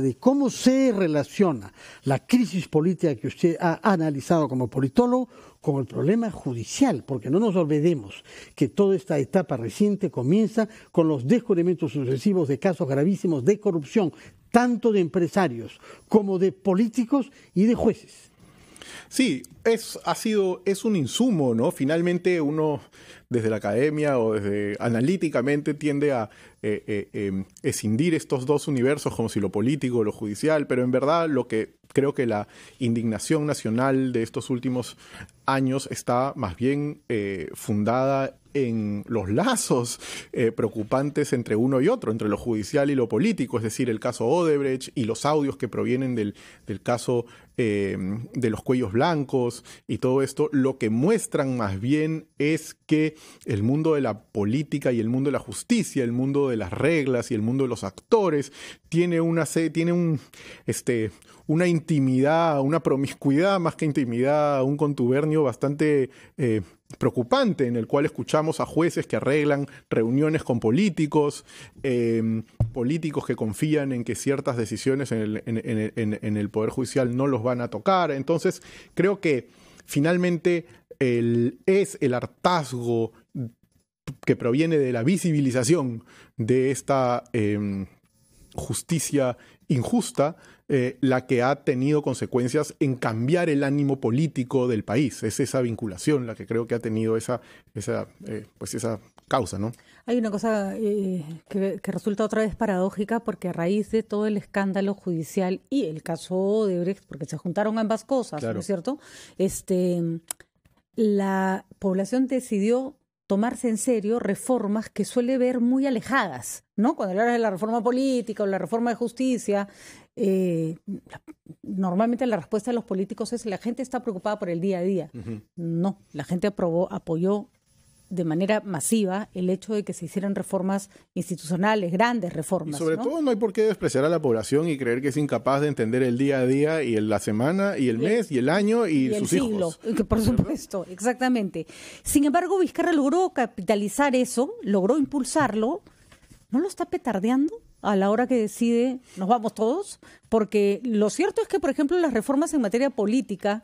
de cómo se relaciona la crisis política que usted ha analizado como politólogo con el problema judicial, porque no nos olvidemos que toda esta etapa reciente comienza con los descubrimientos sucesivos de casos gravísimos de corrupción, tanto de empresarios como de políticos y de jueces. Sí, es, ha sido, es un insumo, ¿no? Finalmente uno desde la academia o desde analíticamente tiende a eh, eh, em, escindir estos dos universos como si lo político o lo judicial, pero en verdad lo que creo que la indignación nacional de estos últimos años está más bien eh, fundada en los lazos eh, preocupantes entre uno y otro, entre lo judicial y lo político, es decir, el caso Odebrecht y los audios que provienen del, caso eh, de los cuellos blancos y todo esto, lo que muestran más bien es que el mundo de la política y el mundo de la justicia, el mundo de las reglas y el mundo de los actores tiene una, tiene un, este, una intimidad, una promiscuidad, más que intimidad, un contubernio bastante eh, preocupante en el cual escuchamos a jueces que arreglan reuniones con políticos, em, políticos que confían en que ciertas decisiones en el, Poder Judicial no los van a tocar. Entonces, creo que finalmente es el hartazgo que proviene de la visibilización de esta... Em, justicia injusta, eh, la que ha tenido consecuencias en cambiar el ánimo político del país. Es esa vinculación la que creo que ha tenido esa, esa, eh, pues esa causa, ¿no? Hay una cosa eh, que, resulta otra vez paradójica porque a raíz de todo el escándalo judicial y el caso de Brecht, porque se juntaron ambas cosas, ¿no es cierto? Este, la población decidió tomarse en serio reformas que suele ver muy alejadas, ¿no? Cuando hablamos de la reforma política o la reforma de justicia, eh, normalmente la respuesta de los políticos es la gente está preocupada por el día a día. No, la gente aprobó, apoyó de manera masiva el hecho de que se hicieran reformas institucionales, grandes reformas. sobre todo no hay por qué despreciar a la población y creer que es incapaz de entender el día a día y la semana y el mes y el año y, sus el siglo, por supuesto, exactamente. Sin embargo, Vizcarra logró capitalizar eso, logró impulsarlo. ¿No lo está petardeando? a la hora que decide nos vamos todos, porque lo cierto es que, por ejemplo, las reformas en materia política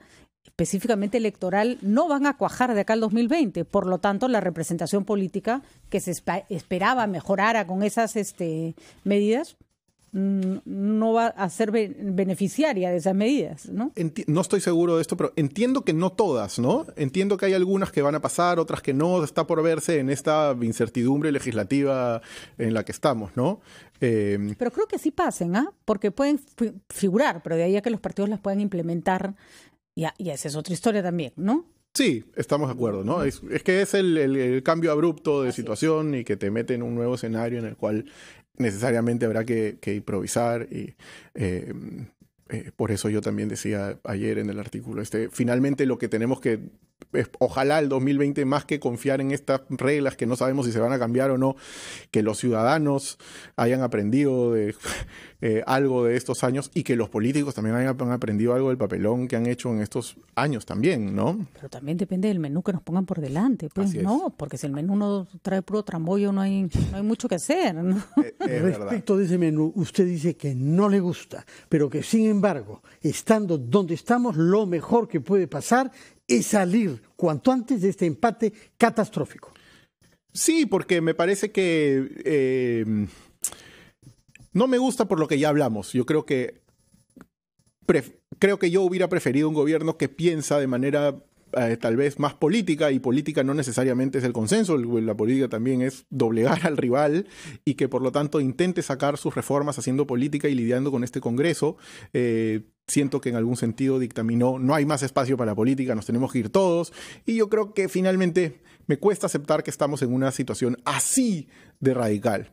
específicamente electoral no van a cuajar de acá al 2020. Por lo tanto, la representación política que se esperaba mejorara con esas este, medidas mm, no va a ser beneficiaria de esas medidas, ¿no? no estoy seguro de esto, pero entiendo que no todas, ¿no? Entiendo que hay algunas que van a pasar, otras que no, está por verse en esta incertidumbre legislativa en la que estamos, ¿no? Em, pero creo que sí pasen, ¿ah? Porque pueden figurar, pero de ahí a que los partidos las puedan implementar y esa es otra historia también, ¿no? Sí, estamos de acuerdo, ¿no? Es, que es el, cambio abrupto de situación y que te mete en un nuevo escenario en el cual necesariamente habrá que, improvisar y eh, eh, por eso yo también decía ayer en el artículo este, finalmente lo que tenemos que ojalá el 2020 más que confiar en estas reglas que no sabemos si se van a cambiar o no, que los ciudadanos hayan aprendido eh, algo de estos años y que los políticos también hayan aprendido algo del papelón que han hecho en estos años también, ¿no? Pero también depende del menú que nos pongan por delante, pues no, porque si el menú no trae puro trambollo no hay, hay mucho que hacer. Eh, Respecto de ese menú, usted dice que no le gusta, pero que sin embargo, estando donde estamos, lo mejor que puede pasar y salir cuanto antes de este empate catastrófico. Sí, porque me parece que eh, no me gusta por lo que ya hablamos. Yo creo que creo que yo hubiera preferido un gobierno que piensa de manera eh, tal vez más política, y política no necesariamente es el consenso, la política también es doblegar al rival y que por lo tanto intente sacar sus reformas haciendo política y lidiando con este Congreso. Eh, siento que en algún sentido dictaminó, no hay más espacio para la política, nos tenemos que ir todos, y yo creo que finalmente me cuesta aceptar que estamos en una situación así de radical.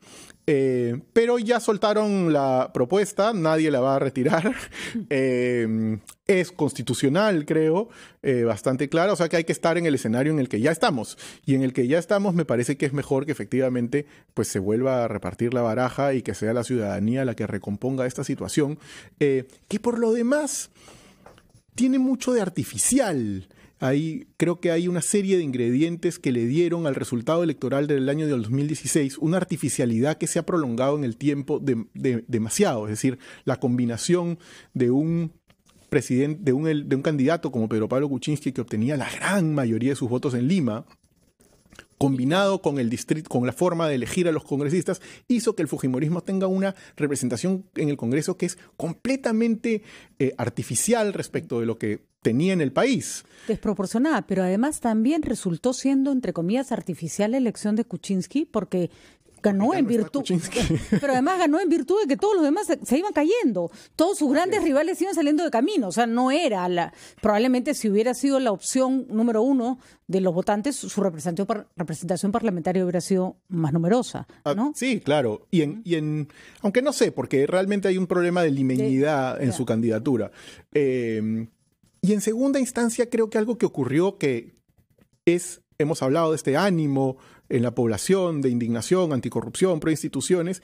Eh, pero ya soltaron la propuesta, nadie la va a retirar. Eh, es constitucional, creo, eh, bastante clara. O sea que hay que estar en el escenario en el que ya estamos. Y en el que ya estamos, me parece que es mejor que efectivamente pues, se vuelva a repartir la baraja y que sea la ciudadanía la que recomponga esta situación. que por lo demás tiene mucho de artificial. Ahí creo que hay una serie de ingredientes que le dieron al resultado electoral del año de 2016 una artificialidad que se ha prolongado en el tiempo de, demasiado. Es decir, la combinación de un presidente, de un, de un candidato como Pedro Pablo Kuczynski que obtenía la gran mayoría de sus votos en Lima, combinado con, el distrito, con la forma de elegir a los congresistas, hizo que el Fujimorismo tenga una representación en el Congreso que es completamente eh, artificial respecto de lo que tenía en el país. Desproporcionada, pero además también resultó siendo, entre comillas, artificial la elección de Kuczynski, porque ganó en virtud. Pero además ganó en virtud de que todos los demás se, iban cayendo. Todos sus grandes rivales iban saliendo de camino. O sea, no era la. Probablemente si hubiera sido la opción número uno de los votantes, su representación, parlamentaria hubiera sido más numerosa. Ah, ¿no? sí, claro. Y en, Aunque no sé, porque realmente hay un problema de limeñidad en su candidatura. Em, y en segunda instancia, creo que algo que ocurrió que es. Hemos hablado de este ánimo en la población de indignación, anticorrupción, proinstituciones,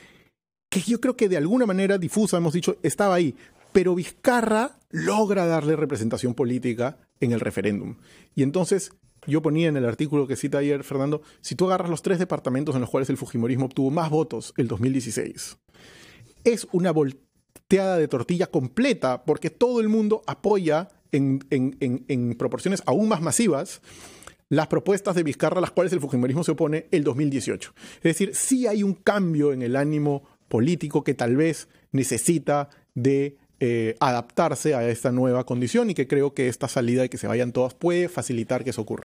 que yo creo que de alguna manera difusa, hemos dicho, estaba ahí. Pero Vizcarra logra darle representación política en el referéndum. Y entonces yo ponía en el artículo que cita ayer Fernando, si tú agarras los tres departamentos en los cuales el Fujimorismo obtuvo más votos el 2016, es una volteada de tortilla completa porque todo el mundo apoya en, en proporciones aún más masivas las propuestas de Vizcarra a las cuales el fujimorismo se opone el 2018. Es decir, si hay un cambio en el ánimo político que tal vez necesita de eh, adaptarse a esta nueva condición y que creo que esta salida de que se vayan todas puede facilitar que eso ocurra.